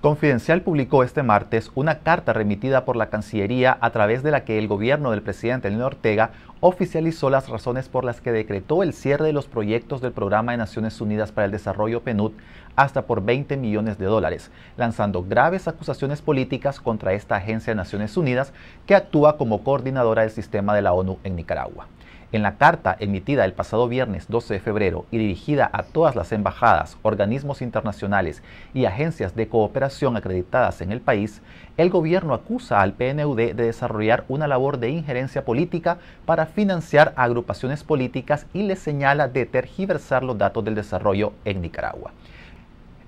Confidencial publicó este martes una carta remitida por la Cancillería a través de la que el gobierno del presidente Lenín Ortega oficializó las razones por las que decretó el cierre de los proyectos del Programa de Naciones Unidas para el Desarrollo PNUD hasta por 20 millones de dólares, lanzando graves acusaciones políticas contra esta agencia de Naciones Unidas que actúa como coordinadora del sistema de la ONU en Nicaragua. En la carta emitida el pasado viernes 12 de febrero y dirigida a todas las embajadas, organismos internacionales y agencias de cooperación acreditadas en el país, el gobierno acusa al PNUD de desarrollar una labor de injerencia política para financiar agrupaciones políticas y le señala de tergiversar los datos del desarrollo en Nicaragua.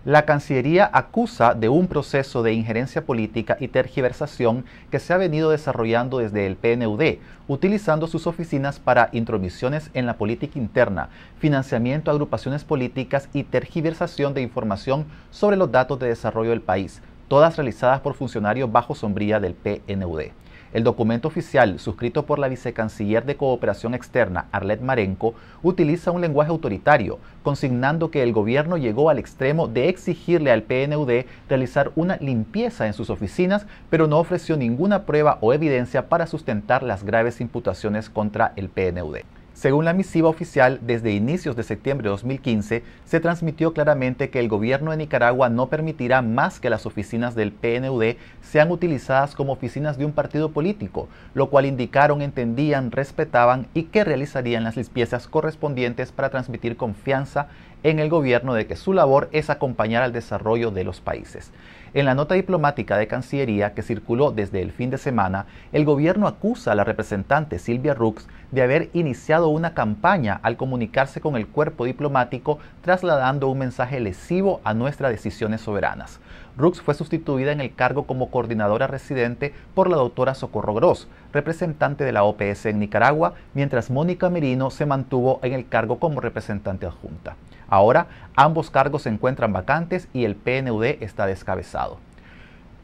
La Cancillería acusa de un proceso de injerencia política y tergiversación que se ha venido desarrollando desde el PNUD, utilizando sus oficinas para intromisiones en la política interna, financiamiento a agrupaciones políticas y tergiversación de información sobre los datos de desarrollo del país, todas realizadas por funcionarios bajo sombría del PNUD. El documento oficial, suscrito por la vicecanciller de Cooperación Externa, Arlet Marenco, utiliza un lenguaje autoritario, consignando que el gobierno llegó al extremo de exigirle al PNUD realizar una limpieza en sus oficinas, pero no ofreció ninguna prueba o evidencia para sustentar las graves imputaciones contra el PNUD. Según la misiva oficial, desde inicios de septiembre de 2015, se transmitió claramente que el gobierno de Nicaragua no permitirá más que las oficinas del PNUD sean utilizadas como oficinas de un partido político, lo cual indicaron entendían, respetaban y que realizarían las limpiezas correspondientes para transmitir confianza en el gobierno de que su labor es acompañar al desarrollo de los países. En la nota diplomática de Cancillería que circuló desde el fin de semana, el gobierno acusa a la representante Silvia Rux de haber iniciado una campaña al comunicarse con el cuerpo diplomático trasladando un mensaje lesivo a nuestras decisiones soberanas. Rux fue sustituida en el cargo como coordinadora residente por la doctora Socorro Gross, representante de la OPS en Nicaragua, mientras Mónica Merino se mantuvo en el cargo como representante adjunta. Ahora, ambos cargos se encuentran vacantes y el PNUD está descabezado.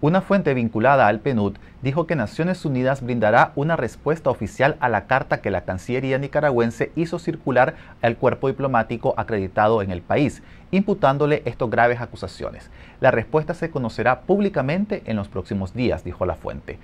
Una fuente vinculada al PNUD dijo que Naciones Unidas brindará una respuesta oficial a la carta que la Cancillería nicaragüense hizo circular al cuerpo diplomático acreditado en el país, imputándole estas graves acusaciones. La respuesta se conocerá públicamente en los próximos días, dijo la fuente.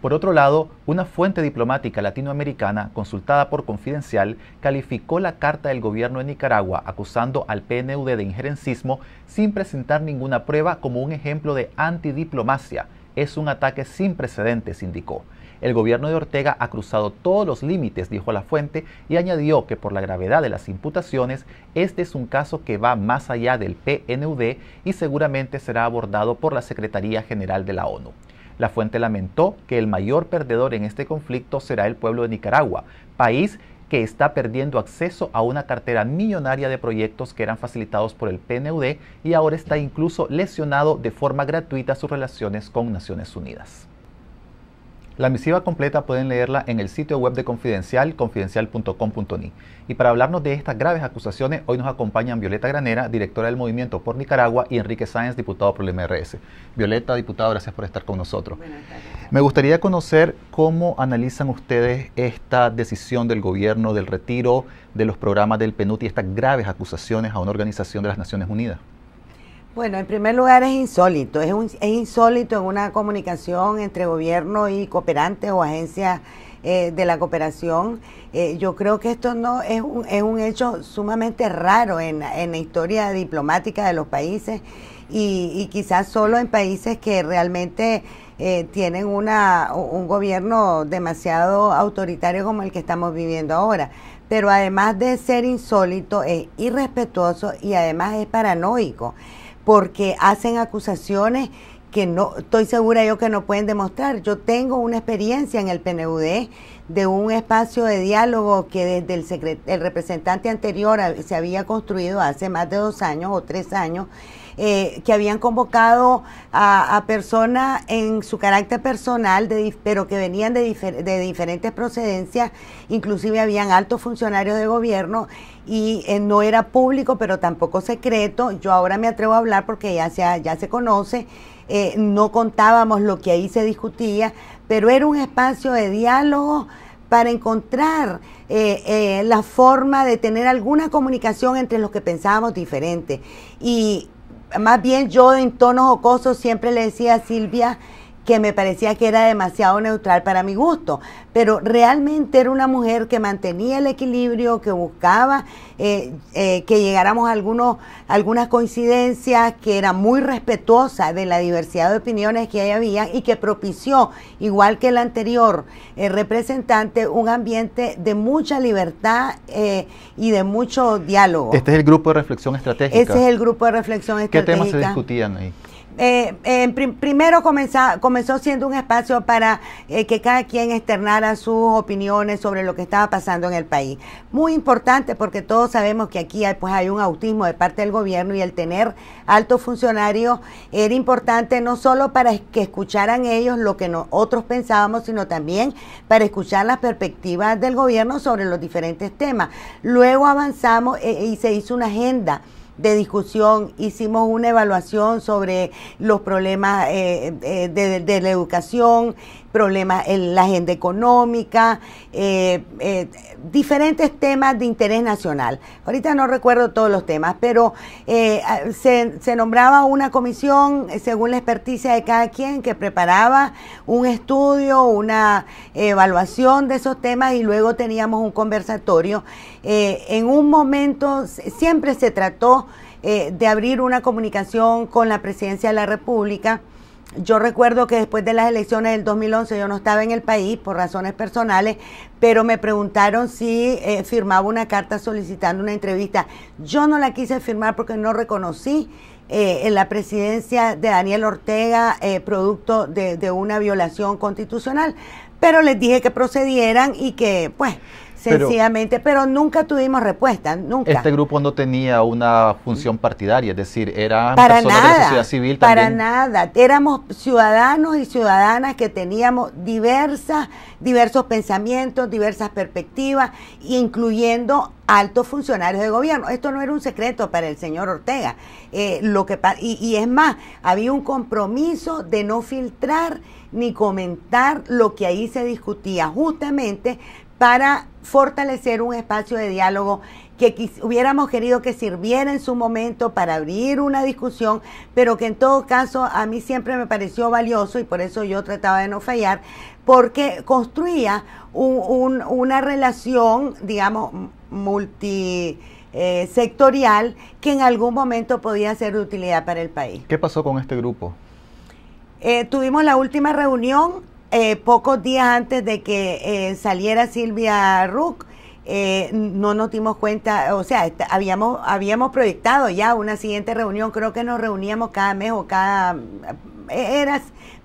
Por otro lado, una fuente diplomática latinoamericana consultada por Confidencial calificó la carta del gobierno de Nicaragua acusando al PNUD de injerencismo sin presentar ninguna prueba como un ejemplo de antidiplomacia. Es un ataque sin precedentes, indicó. El gobierno de Ortega ha cruzado todos los límites, dijo la fuente, y añadió que por la gravedad de las imputaciones, este es un caso que va más allá del PNUD y seguramente será abordado por la Secretaría General de la ONU. La fuente lamentó que el mayor perdedor en este conflicto será el pueblo de Nicaragua, país que está perdiendo acceso a una cartera millonaria de proyectos que eran facilitados por el PNUD y ahora está incluso lesionado de forma gratuita sus relaciones con Naciones Unidas. La misiva completa pueden leerla en el sitio web de Confidencial, confidencial.com.ni. Y para hablarnos de estas graves acusaciones, hoy nos acompañan Violeta Granera, directora del Movimiento por Nicaragua, y Enrique Sáenz, diputado por el MRS. Violeta, diputado, gracias por estar con nosotros. Me gustaría conocer cómo analizan ustedes esta decisión del gobierno del retiro de los programas del PNUD y estas graves acusaciones a una organización de las Naciones Unidas. Bueno, en primer lugar es insólito, es, insólito en una comunicación entre gobierno y cooperantes o agencias eh, de la cooperación. Eh, yo creo que esto no es un, hecho sumamente raro en, la historia diplomática de los países y, quizás solo en países que realmente eh, tienen una, un gobierno demasiado autoritario como el que estamos viviendo ahora. Pero además de ser insólito, es irrespetuoso y además es paranoico porque hacen acusaciones que no estoy segura yo que no pueden demostrar. Yo tengo una experiencia en el PNUD de un espacio de diálogo que desde el, secret, el representante anterior se había construido hace más de dos años o tres años eh, que habían convocado a, personas en su carácter personal, pero que venían de, diferentes procedencias, inclusive habían altos funcionarios de gobierno y eh, no era público, pero tampoco secreto. Yo ahora me atrevo a hablar porque ya se, ya se conoce. Eh, no contábamos lo que ahí se discutía, pero era un espacio de diálogo para encontrar la forma de tener alguna comunicación entre los que pensábamos diferente. Y más bien yo en tonos jocoso siempre le decía a Silvia, que me parecía que era demasiado neutral para mi gusto, pero realmente era una mujer que mantenía el equilibrio, que buscaba eh, eh, que llegáramos a algunos, algunas coincidencias, que era muy respetuosa de la diversidad de opiniones que había y que propició, igual que el anterior eh, representante, un ambiente de mucha libertad y de mucho diálogo. Este es el grupo de reflexión estratégica. Ese es el grupo de reflexión estratégica. ¿Qué temas se discutían ahí? eh, eh primero comenzó, siendo un espacio para eh, que cada quien externara sus opiniones sobre lo que estaba pasando en el país. Muy importante porque todos sabemos que aquí pues, hay un autismo de parte del gobierno y el tener altos funcionarios era importante no solo para que escucharan ellos lo que nosotros pensábamos, sino también para escuchar las perspectivas del gobierno sobre los diferentes temas. Luego avanzamos eh, y se hizo una agenda de discusión, hicimos una evaluación sobre los problemas eh, eh, de, la educación, problemas en la agenda económica, eh, eh, diferentes temas de interés nacional. Ahorita no recuerdo todos los temas, pero eh, ah, se, se, nombraba una comisión según la experticia de cada quien que preparaba un estudio, una evaluación de esos temas y luego teníamos un conversatorio. en un momento siempre se trató de abrir una comunicación con la presidencia de la República. Yo recuerdo que después de las elecciones del 2011 yo no estaba en el país por razones personales, pero me preguntaron si eh, firmaba una carta solicitando una entrevista. Yo no la quise firmar porque no reconocí eh, la presidencia de Daniel Ortega eh, producto de una violación constitucional, pero les dije que procedieran y que pues Sencillamente, pero, nunca tuvimos respuesta, nunca. Este grupo no tenía una función partidaria, es decir, era para sociedad civil para Para nada, éramos ciudadanos y ciudadanas que teníamos diversas, diversos pensamientos, diversas perspectivas, incluyendo altos funcionarios de gobierno. Esto no era un secreto para el señor Ortega. Eh, lo que y, y es más, había un compromiso de no filtrar ni comentar lo que ahí se discutía, justamente para fortalecer un espacio de diálogo que hubiéramos querido que sirviera en su momento para abrir una discusión, pero que en todo caso a mí siempre me pareció valioso y por eso yo trataba de no fallar, porque construía una relación, digamos, multisectorial eh, que en algún momento podía ser de utilidad para el país. ¿Qué pasó con este grupo? Eh, tuvimos la última reunión eh, pocos días antes de que eh, saliera Silvia Rook, eh, no nos dimos cuenta, o sea, habíamos, habíamos proyectado ya una siguiente reunión, creo que nos reuníamos cada mes o cada... Eras,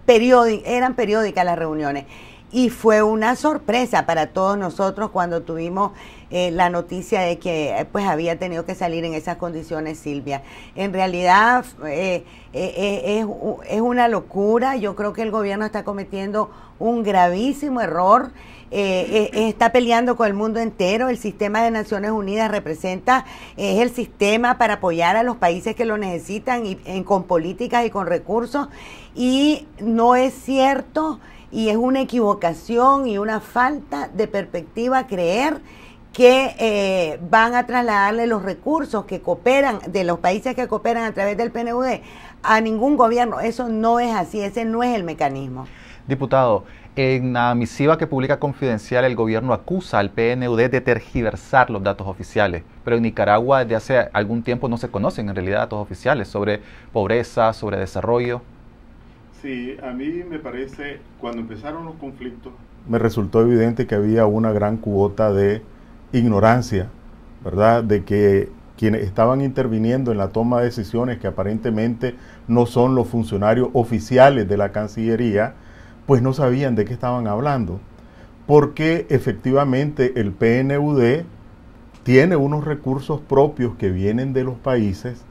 eran periódicas las reuniones. Y fue una sorpresa para todos nosotros cuando tuvimos eh, la noticia de que eh, pues había tenido que salir en esas condiciones Silvia. En realidad eh, es, una locura, yo creo que el gobierno está cometiendo un gravísimo error. está peleando con el mundo entero. El sistema de Naciones Unidas representa, es el sistema para apoyar a los países que lo necesitan con políticas y con recursos. Y no es cierto y es una equivocación y una falta de perspectiva creer que eh, van a trasladarle los recursos que cooperan, de los países que cooperan a través del PNUD, a ningún gobierno. Eso no es así, ese no es el mecanismo. Diputado, en la misiva que publica Confidencial, el gobierno acusa al PNUD de tergiversar los datos oficiales, pero en Nicaragua desde hace algún tiempo no se conocen en realidad datos oficiales sobre pobreza, sobre desarrollo. Sí, a mí me parece, cuando empezaron los conflictos, me resultó evidente que había una gran cuota de ignorancia, ¿verdad? De que quienes estaban interviniendo en la toma de decisiones, que aparentemente no son los funcionarios oficiales de la Cancillería, pues no sabían de qué estaban hablando. Porque efectivamente el PNUD tiene unos recursos propios que vienen de los países,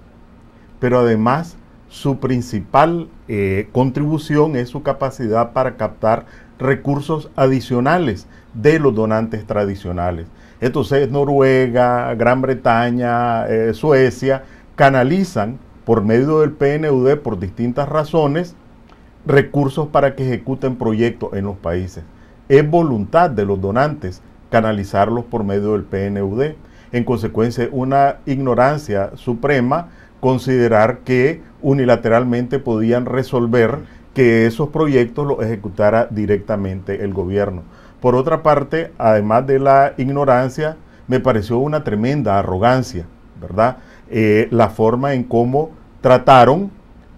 pero además su principal eh, contribución es su capacidad para captar recursos adicionales de los donantes tradicionales. Entonces Noruega, Gran Bretaña, eh, Suecia canalizan por medio del PNUD por distintas razones recursos para que ejecuten proyectos en los países. Es voluntad de los donantes canalizarlos por medio del PNUD. En consecuencia, una ignorancia suprema considerar que unilateralmente podían resolver que esos proyectos los ejecutara directamente el gobierno. Por otra parte, además de la ignorancia, me pareció una tremenda arrogancia, ¿verdad? Eh, la forma en cómo trataron,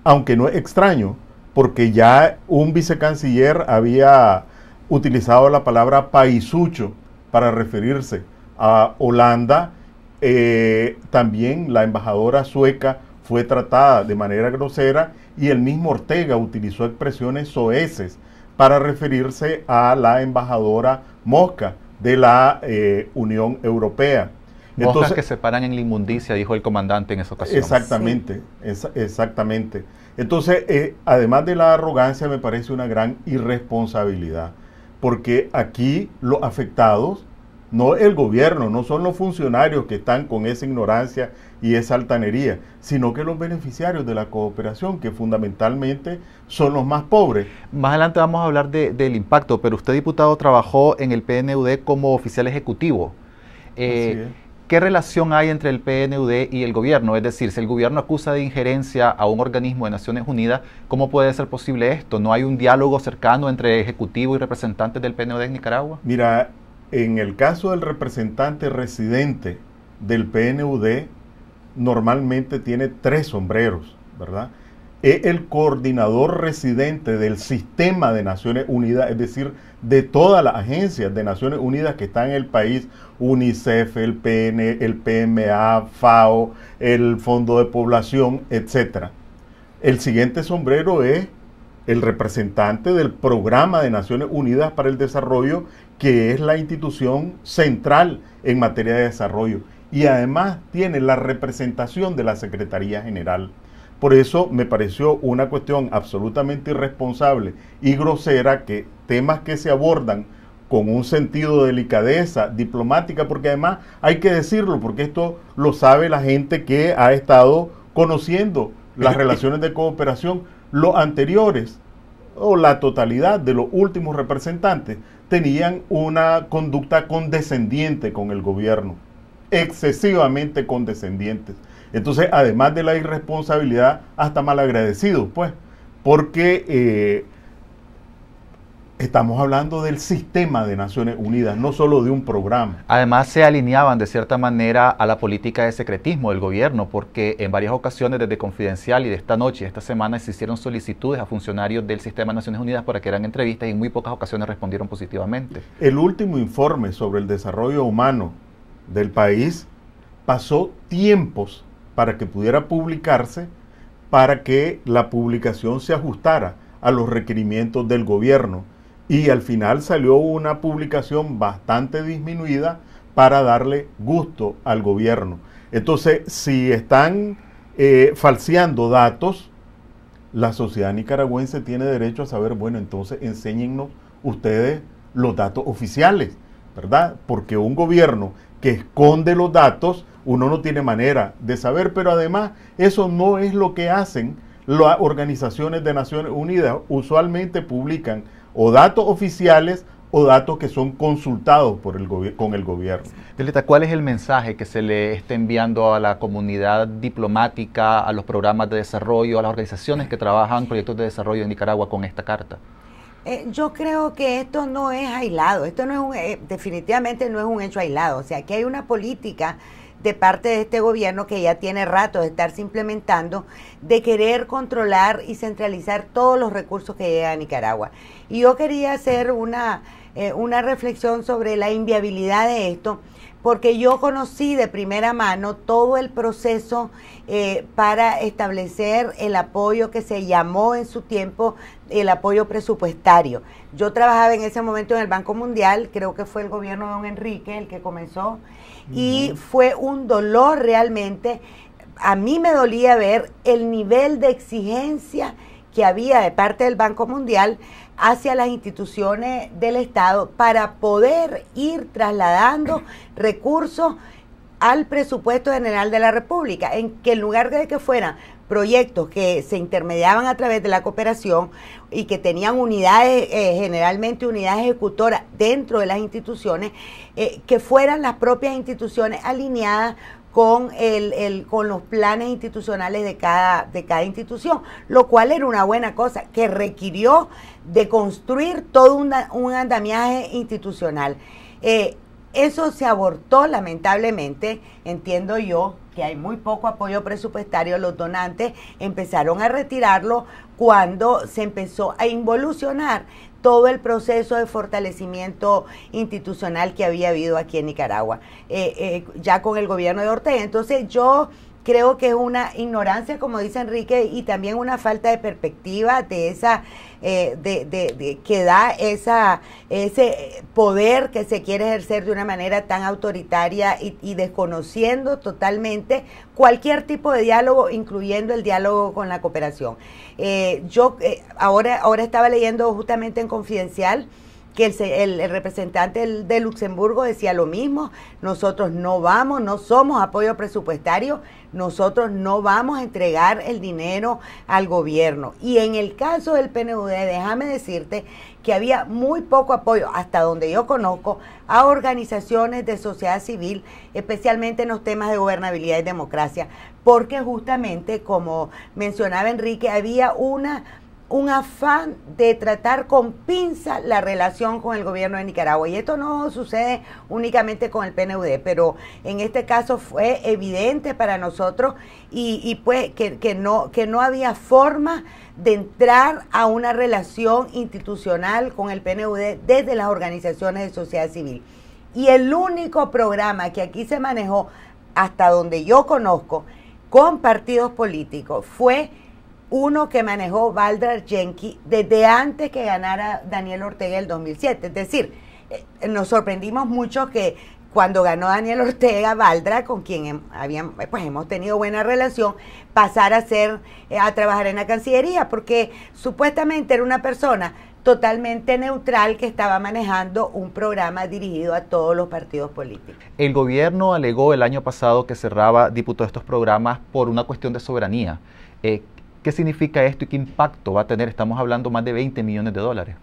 aunque no es extraño, porque ya un vicecanciller había utilizado la palabra paisucho para referirse a Holanda, eh, también la embajadora sueca fue tratada de manera grosera y el mismo Ortega utilizó expresiones soeces para referirse a la embajadora Mosca de la eh, Unión Europea. Entonces, que se paran en la inmundicia, dijo el comandante en esa ocasión. Exactamente, exactamente. Entonces, eh, además de la arrogancia, me parece una gran irresponsabilidad, porque aquí los afectados no el gobierno, no son los funcionarios que están con esa ignorancia y esa altanería, sino que los beneficiarios de la cooperación, que fundamentalmente son los más pobres. Más adelante vamos a hablar del impacto, pero usted, diputado, trabajó en el PNUD como oficial ejecutivo. Eh, ¿Qué relación hay entre el PNUD y el gobierno? Es decir, si el gobierno acusa de injerencia a un organismo de Naciones Unidas, ¿cómo puede ser posible esto? ¿No hay un diálogo cercano entre ejecutivo y representantes del PNUD en Nicaragua? Mira, en el caso del representante residente del PNUD, normalmente tiene tres sombreros, ¿verdad? Es el coordinador residente del sistema de Naciones Unidas, es decir, de todas las agencias de Naciones Unidas que están en el país, UNICEF, el PN, el PMA, FAO, el Fondo de Población, etc. El siguiente sombrero es el representante del programa de Naciones Unidas para el Desarrollo, que es la institución central en materia de desarrollo. Y además tiene la representación de la Secretaría General. Por eso me pareció una cuestión absolutamente irresponsable y grosera que temas que se abordan con un sentido de delicadeza diplomática, porque además hay que decirlo, porque esto lo sabe la gente que ha estado conociendo las relaciones de cooperación, los anteriores o la totalidad de los últimos representantes tenían una conducta condescendiente con el gobierno, excesivamente condescendientes. Entonces, además de la irresponsabilidad, hasta malagradecidos, pues, porque eh, Estamos hablando del sistema de Naciones Unidas, no solo de un programa. Además, se alineaban de cierta manera a la política de secretismo del gobierno, porque en varias ocasiones, desde Confidencial y de esta noche, esta semana, se hicieron solicitudes a funcionarios del sistema de Naciones Unidas para que eran entrevistas y en muy pocas ocasiones respondieron positivamente. El último informe sobre el desarrollo humano del país pasó tiempos para que pudiera publicarse, para que la publicación se ajustara a los requerimientos del gobierno y al final salió una publicación bastante disminuida para darle gusto al gobierno. Entonces, si están eh, falseando datos, la sociedad nicaragüense tiene derecho a saber, bueno, entonces enséñennos ustedes los datos oficiales, ¿verdad? Porque un gobierno que esconde los datos, uno no tiene manera de saber, pero además eso no es lo que hacen las organizaciones de Naciones Unidas. Usualmente publican o datos oficiales o datos que son consultados por el con el gobierno. ¿Teleta, ¿cuál es el mensaje que se le está enviando a la comunidad diplomática, a los programas de desarrollo, a las organizaciones que trabajan proyectos de desarrollo en Nicaragua con esta carta? Eh, yo creo que esto no es aislado, esto no es eh, definitivamente no es un hecho aislado, o sea, que hay una política de parte de este gobierno que ya tiene rato de estarse implementando, de querer controlar y centralizar todos los recursos que llegan a Nicaragua. Y yo quería hacer una, eh, una reflexión sobre la inviabilidad de esto, porque yo conocí de primera mano todo el proceso eh, para establecer el apoyo que se llamó en su tiempo el apoyo presupuestario. Yo trabajaba en ese momento en el Banco Mundial, creo que fue el gobierno de don Enrique el que comenzó, y fue un dolor realmente. A mí me dolía ver el nivel de exigencia que había de parte del Banco Mundial hacia las instituciones del Estado para poder ir trasladando recursos al presupuesto general de la República, en que en lugar de que fuera proyectos que se intermediaban a través de la cooperación y que tenían unidades, eh, generalmente unidades ejecutoras dentro de las instituciones, eh, que fueran las propias instituciones alineadas con, el, con los planes institucionales de cada, de cada institución, lo cual era una buena cosa, que requirió de construir todo un andamiaje institucional. Eh, eso se abortó lamentablemente, entiendo yo, que hay muy poco apoyo presupuestario, los donantes empezaron a retirarlo cuando se empezó a involucionar todo el proceso de fortalecimiento institucional que había habido aquí en Nicaragua, eh, eh, ya con el gobierno de Ortega. Entonces yo creo que es una ignorancia, como dice Enrique, y también una falta de perspectiva de esa, eh, de, de, que da esa, ese poder que se quiere ejercer de una manera tan autoritaria y, desconociendo totalmente cualquier tipo de diálogo, incluyendo el diálogo con la cooperación. Eh, yo eh, ahora, ahora estaba leyendo justamente en Confidencial, que el, representante de Luxemburgo decía lo mismo, nosotros no vamos, no somos apoyo presupuestario, nosotros no vamos a entregar el dinero al gobierno. Y en el caso del PNUD, déjame decirte que había muy poco apoyo, hasta donde yo conozco, a organizaciones de sociedad civil, especialmente en los temas de gobernabilidad y democracia, porque justamente, como mencionaba Enrique, había una un afán de tratar con pinza la relación con el gobierno de Nicaragua. Y esto no sucede únicamente con el PNUD, pero en este caso fue evidente para nosotros y, pues que, no, que no había forma de entrar a una relación institucional con el PNUD desde las organizaciones de sociedad civil. Y el único programa que aquí se manejó, hasta donde yo conozco, con partidos políticos, fue uno que manejó Valdra Jenki desde antes que ganara Daniel Ortega el 2007. Es decir, eh, nos sorprendimos mucho que cuando ganó Daniel Ortega Valdra, con quien habían, pues hemos tenido buena relación, pasar a ser, eh, a trabajar en la Cancillería, porque supuestamente era una persona totalmente neutral que estaba manejando un programa dirigido a todos los partidos políticos. El gobierno alegó el año pasado que cerraba, diputó estos programas por una cuestión de soberanía. Eh, ¿Qué significa esto y qué impacto va a tener? Estamos hablando más de 20 millones de dólares.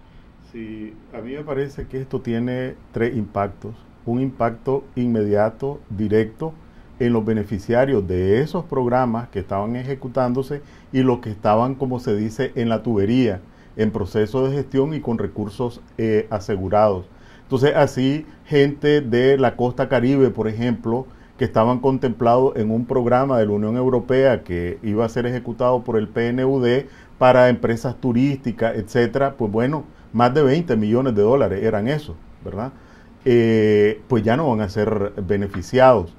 Sí, a mí me parece que esto tiene tres impactos. Un impacto inmediato, directo, en los beneficiarios de esos programas que estaban ejecutándose y los que estaban, como se dice, en la tubería, en proceso de gestión y con recursos eh, asegurados. Entonces, así, gente de la costa caribe, por ejemplo, que estaban contemplados en un programa de la Unión Europea que iba a ser ejecutado por el PNUD para empresas turísticas, etcétera, pues bueno, más de 20 millones de dólares eran eso, ¿verdad? Eh, pues ya no van a ser beneficiados.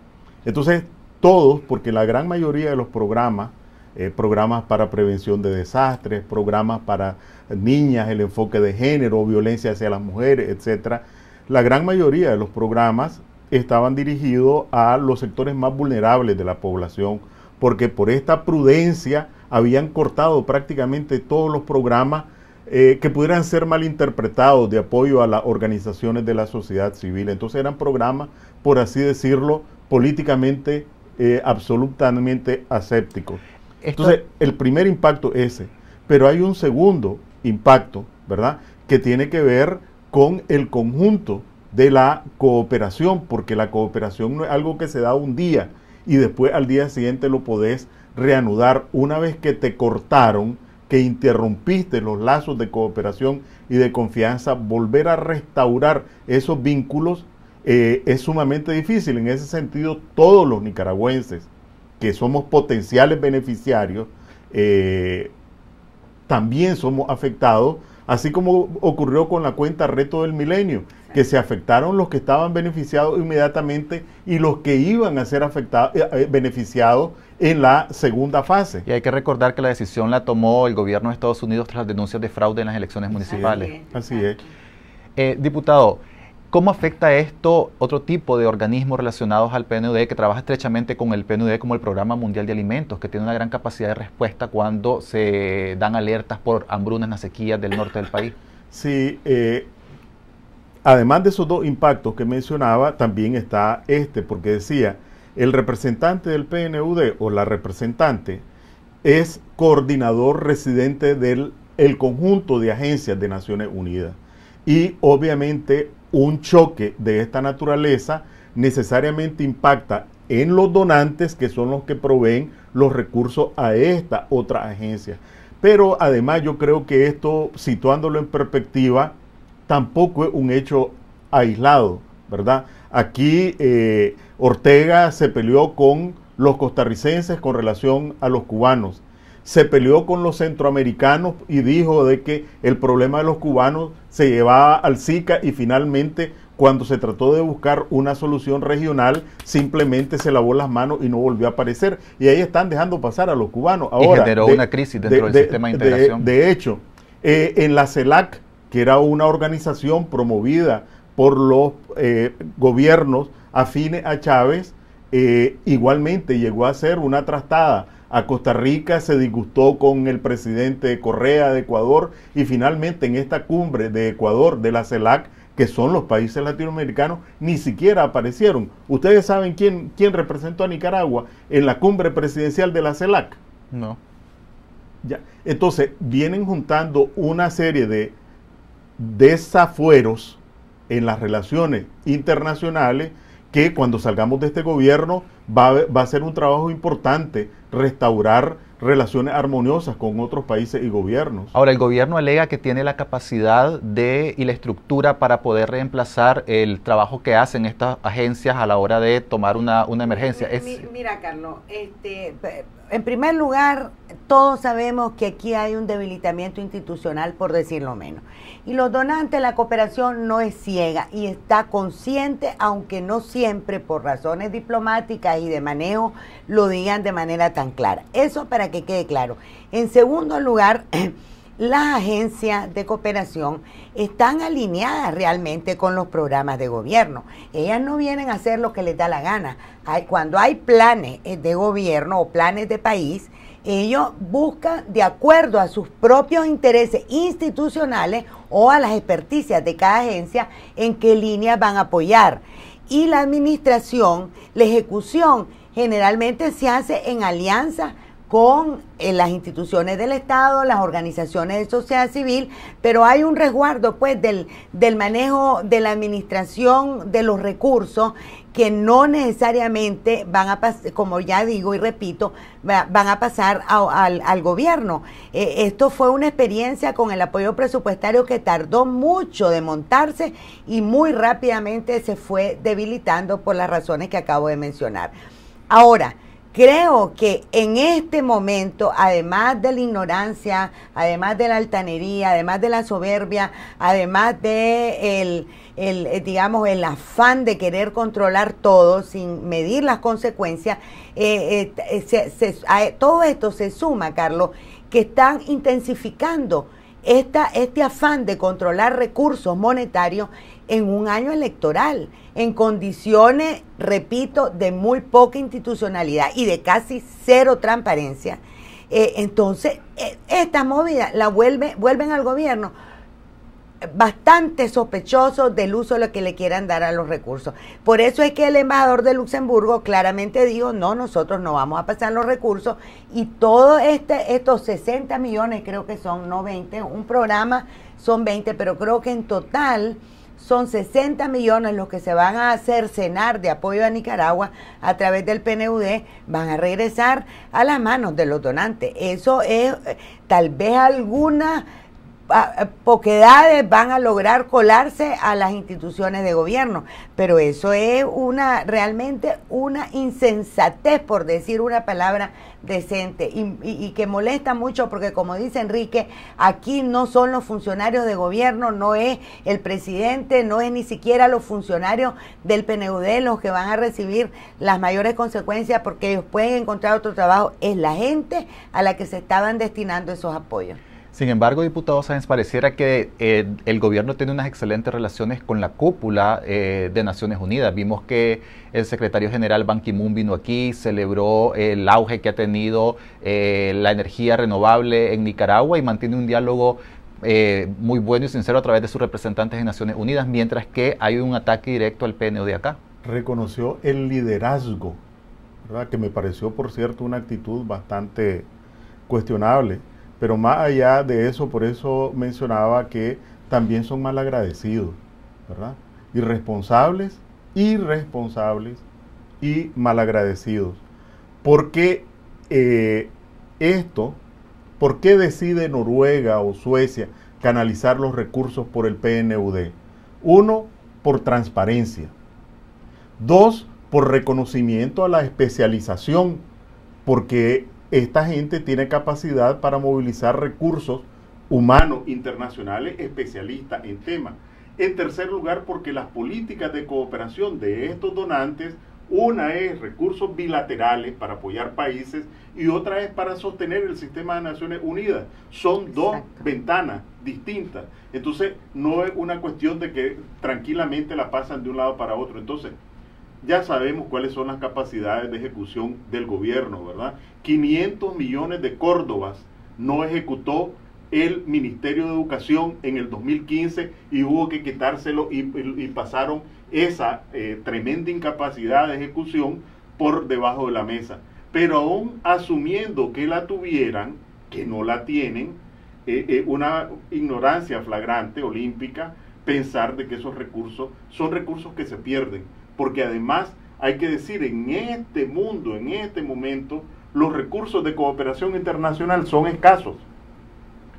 Entonces, todos, porque la gran mayoría de los programas, eh, programas para prevención de desastres, programas para niñas, el enfoque de género, violencia hacia las mujeres, etcétera, la gran mayoría de los programas estaban dirigidos a los sectores más vulnerables de la población, porque por esta prudencia habían cortado prácticamente todos los programas eh, que pudieran ser malinterpretados de apoyo a las organizaciones de la sociedad civil. Entonces eran programas, por así decirlo, políticamente eh, absolutamente asépticos. Entonces, el primer impacto ese, pero hay un segundo impacto, ¿verdad? Que tiene que ver con el conjunto de la cooperación, porque la cooperación no es algo que se da un día y después al día siguiente lo podés reanudar una vez que te cortaron, que interrumpiste los lazos de cooperación y de confianza, volver a restaurar esos vínculos eh, es sumamente difícil. En ese sentido, todos los nicaragüenses que somos potenciales beneficiarios, eh, también somos afectados, así como ocurrió con la cuenta Reto del Milenio que se afectaron los que estaban beneficiados inmediatamente y los que iban a ser afectados, eh, eh, beneficiados en la segunda fase. Y hay que recordar que la decisión la tomó el gobierno de Estados Unidos tras las denuncias de fraude en las elecciones municipales. Así es. Eh, diputado, ¿Cómo afecta esto otro tipo de organismos relacionados al PNUD que trabaja estrechamente con el PNUD como el Programa Mundial de Alimentos, que tiene una gran capacidad de respuesta cuando se dan alertas por hambrunas en sequías del norte del país? Sí, eh, además de esos dos impactos que mencionaba, también está este, porque decía, el representante del PNUD o la representante es coordinador residente del el conjunto de agencias de Naciones Unidas. Y obviamente un choque de esta naturaleza necesariamente impacta en los donantes que son los que proveen los recursos a esta otra agencia. Pero además yo creo que esto, situándolo en perspectiva, tampoco es un hecho aislado, ¿verdad? Aquí eh, Ortega se peleó con los costarricenses con relación a los cubanos. Se peleó con los centroamericanos y dijo de que el problema de los cubanos se llevaba al SICA y finalmente cuando se trató de buscar una solución regional, simplemente se lavó las manos y no volvió a aparecer. Y ahí están dejando pasar a los cubanos. y generó una crisis dentro del sistema de integración. De, hecho, eh, en la CELAC que era una organización promovida por los eh, gobiernos afines a Chávez, eh, igualmente llegó a ser una trastada a Costa Rica, se disgustó con el presidente de Correa de Ecuador y finalmente en esta cumbre de Ecuador, de la CELAC, que son los países latinoamericanos, ni siquiera aparecieron. ¿Ustedes saben quién, quién representó a Nicaragua en la cumbre presidencial de la CELAC? No. Ya. Entonces, vienen juntando una serie de desafueros en las relaciones internacionales que cuando salgamos de este gobierno va, va, a ser un trabajo importante restaurar relaciones armoniosas con otros países y gobiernos. Ahora, el gobierno alega que tiene la capacidad de y la estructura para poder reemplazar el trabajo que hacen estas agencias a la hora de tomar una, emergencia. mira, Carlos, este, en primer lugar, todos sabemos que aquí hay un debilitamiento institucional, por decirlo menos. Y los donantes, la cooperación no es ciega y está consciente, aunque no siempre por razones diplomáticas y de manejo lo digan de manera tan clara. Eso para que quede claro. En segundo lugar, las agencias de cooperación están alineadas realmente con los programas de gobierno. Ellas no vienen a hacer lo que les da la gana. cuando hay planes eh, de gobierno o planes de país, ellos buscan de acuerdo a sus propios intereses institucionales o a las experticias de cada agencia en qué líneas van a apoyar. Y la administración, la ejecución, generalmente se hace en alianza con las instituciones del Estado, las organizaciones de sociedad civil, pero hay un resguardo pues del, manejo de la administración de los recursos que no necesariamente van a pasar, como ya digo y repito, van a pasar al, gobierno. Eh, esto fue una experiencia con el apoyo presupuestario que tardó mucho de montarse y muy rápidamente se fue debilitando por las razones que acabo de mencionar. Ahora, Creo que en este momento, además de la ignorancia, además de la altanería, además de la soberbia, además de el, eh, digamos, el afán de querer controlar todo sin medir las consecuencias, eh, eh, todo esto se suma, Carlos, que están intensificando esta, este afán de controlar recursos monetarios en un año electoral, en condiciones, repito, de muy poca institucionalidad y de casi cero transparencia. Eh, entonces, eh, esta movida la vuelve, vuelven al gobierno bastante sospechosos del uso de lo que le quieran dar a los recursos. Por eso es que el embajador de Luxemburgo claramente dijo, no, nosotros no vamos a pasar los recursos y todos este, estos 60 millones, creo que son, no 20, un programa son 20, pero creo que en total son 60 millones los que se van a hacer cenar de apoyo a Nicaragua a través del PNUD, van a regresar a las manos de los donantes. Eso es eh, tal vez alguna poquedades eh, van a lograr colarse a las instituciones de gobierno, pero eso es una realmente una insensatez, por decir una palabra decente, y, que molesta mucho porque como dice Enrique, aquí no son los funcionarios de gobierno, no es el presidente, no es ni siquiera los funcionarios del PNUD los que van a recibir las mayores consecuencias porque ellos pueden encontrar otro trabajo, es la gente a la que se estaban destinando esos apoyos. Sin embargo, diputado Sáenz, pareciera que eh, el gobierno tiene unas excelentes relaciones con la cúpula eh, de Naciones Unidas. Vimos que el secretario general Ban Ki-moon vino aquí, celebró el auge que ha tenido eh, la energía renovable en Nicaragua y mantiene un diálogo muy bueno y sincero a través de sus representantes de Naciones Unidas, mientras que hay un ataque directo al PNO de acá. Reconoció el liderazgo, que me pareció, por cierto, una actitud bastante cuestionable pero más allá de eso, por eso mencionaba que también son mal agradecidos, ¿verdad? Irresponsables, irresponsables y malagradecidos. ¿Por qué eh, esto? ¿Por qué decide Noruega o Suecia canalizar los recursos por el PNUD? Uno, por transparencia. Dos, por reconocimiento a la especialización, porque esta gente tiene capacidad para movilizar recursos humanos internacionales especialistas en temas. En tercer lugar, porque las políticas de cooperación de estos donantes, una es recursos bilaterales para apoyar países y otra es para sostener el sistema de Naciones Unidas. Son dos ventanas distintas. Entonces, no es una cuestión de que tranquilamente la pasan de un lado para otro. Entonces, ya sabemos cuáles son las capacidades de ejecución del gobierno, ¿verdad? 500 millones de córdobas no ejecutó el Ministerio de Educación en el 2015 y hubo que quitárselo y, pasaron esa eh, tremenda incapacidad de ejecución por debajo de la mesa. Pero aún asumiendo que la tuvieran, que no la tienen, eh, eh, una ignorancia flagrante, olímpica, pensar de que esos recursos son recursos que se pierden porque además hay que decir, en este mundo, en este momento, los recursos de cooperación internacional son escasos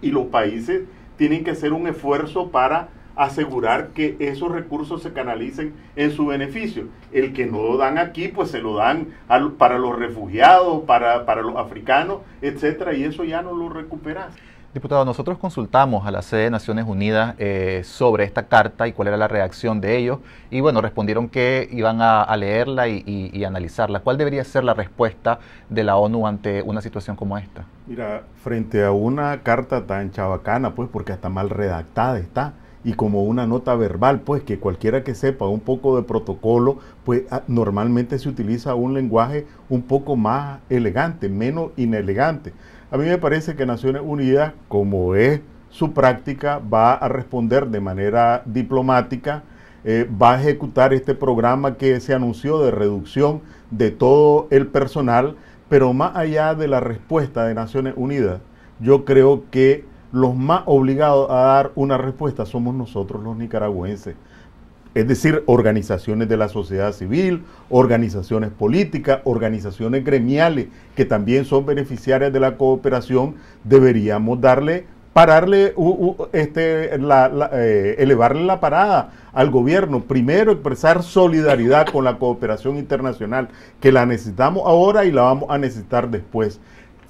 y los países tienen que hacer un esfuerzo para asegurar que esos recursos se canalicen en su beneficio. El que no lo dan aquí, pues se lo dan para los refugiados, para, para los africanos, etcétera, y eso ya no lo recuperas. Diputado, nosotros consultamos a la sede de Naciones Unidas eh, sobre esta carta y cuál era la reacción de ellos y bueno, respondieron que iban a, leerla y, y, analizarla. ¿Cuál debería ser la respuesta de la ONU ante una situación como esta? Mira, frente a una carta tan chabacana, pues porque hasta mal redactada está y como una nota verbal, pues que cualquiera que sepa un poco de protocolo, pues ah, normalmente se utiliza un lenguaje un poco más elegante, menos inelegante. A mí me parece que Naciones Unidas, como es su práctica, va a responder de manera diplomática, eh, va a ejecutar este programa que se anunció de reducción de todo el personal, pero más allá de la respuesta de Naciones Unidas, yo creo que los más obligados a dar una respuesta somos nosotros los nicaragüenses es decir, organizaciones de la sociedad civil, organizaciones políticas, organizaciones gremiales que también son beneficiarias de la cooperación, deberíamos darle pararle, este, la, eh, elevarle la parada al gobierno. Primero, expresar solidaridad con la cooperación internacional, que la necesitamos ahora y la vamos a necesitar después.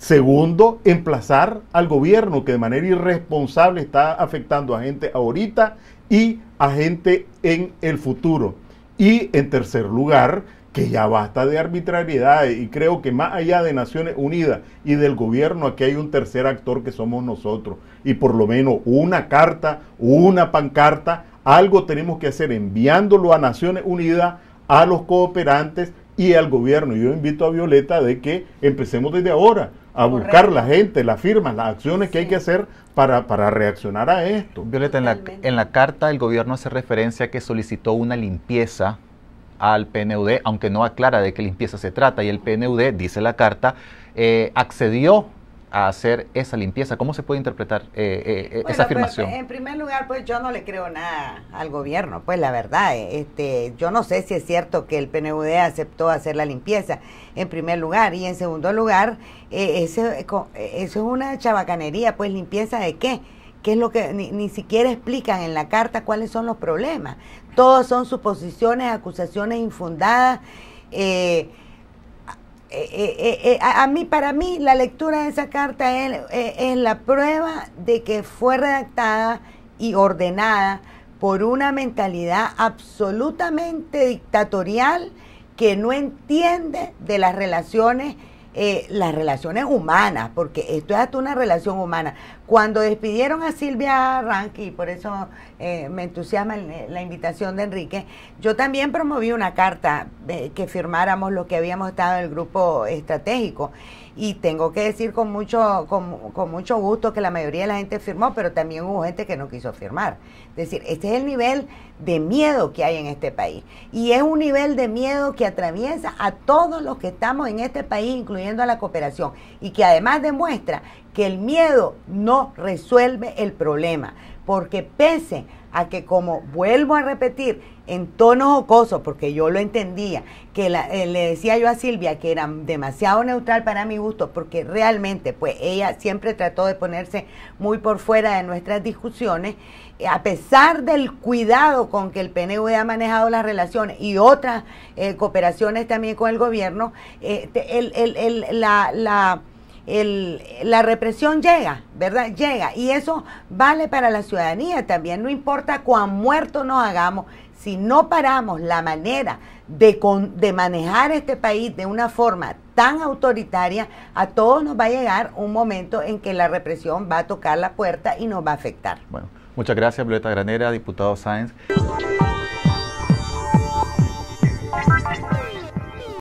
Segundo, emplazar al gobierno que de manera irresponsable está afectando a gente ahorita y a gente en el futuro. Y en tercer lugar, que ya basta de arbitrariedades y creo que más allá de Naciones Unidas y del gobierno, aquí hay un tercer actor que somos nosotros. Y por lo menos una carta, una pancarta, algo tenemos que hacer enviándolo a Naciones Unidas, a los cooperantes y al gobierno. Yo invito a Violeta de que empecemos desde ahora a buscar la gente, las firmas, las acciones que hay que hacer para, reaccionar a esto. Violeta, en la, en la, carta el gobierno hace referencia a que solicitó una limpieza al PNUD, aunque no aclara de qué limpieza se trata, y el PNUD, dice la carta, eh, accedió a hacer esa limpieza. ¿Cómo se puede interpretar eh, eh, eh, esa pues, afirmación? en primer lugar, pues yo no le creo nada al gobierno, pues la verdad, este, yo no sé si es cierto que el PNUD aceptó hacer la limpieza, en primer lugar, y en segundo lugar, eso, es una chabacanería, pues limpieza de qué? qué es lo que ni, siquiera explican en la carta cuáles son los problemas. Todos son suposiciones, acusaciones infundadas. Eh, eh, eh, eh, a, mí, para mí, la lectura de esa carta es la prueba de que fue redactada y ordenada por una mentalidad absolutamente dictatorial que no entiende de las relaciones eh, las relaciones humanas, porque esto es hasta una relación humana. Cuando despidieron a Silvia Ranqui, por eso eh, me entusiasma eh, la invitación de Enrique, yo también promoví una carta que firmáramos los que habíamos estado en el grupo estratégico. Y tengo que decir con mucho, con mucho gusto que la mayoría de la gente firmó, pero también hubo gente que no quiso firmar. Es decir, este es el nivel de miedo que hay en este país. Y es un nivel de miedo que atraviesa a todos los que estamos en este país, incluyendo a la cooperación. Y que además demuestra que el miedo no resuelve el problema. Porque pese a que, como vuelvo a repetir, en tonos jocoso, porque yo lo entendía, que eh, le decía yo a Silvia que era demasiado neutral para mi gusto, porque realmente, pues ella siempre trató de ponerse muy por fuera de nuestras discusiones. Eh, a pesar del cuidado con que el PNV ha manejado las relaciones y otras eh, cooperaciones también con el gobierno, eh, la, represión llega, ¿verdad? Llega. Y eso vale para la ciudadanía también. No importa cuán muertos nos hagamos, si no paramos la manera de, de manejar este país de una forma tan autoritaria, a todos nos va a llegar un momento en que la represión va a tocar la puerta y nos va a afectar. Bueno. Muchas gracias, Violeta Granera, diputado Sáenz.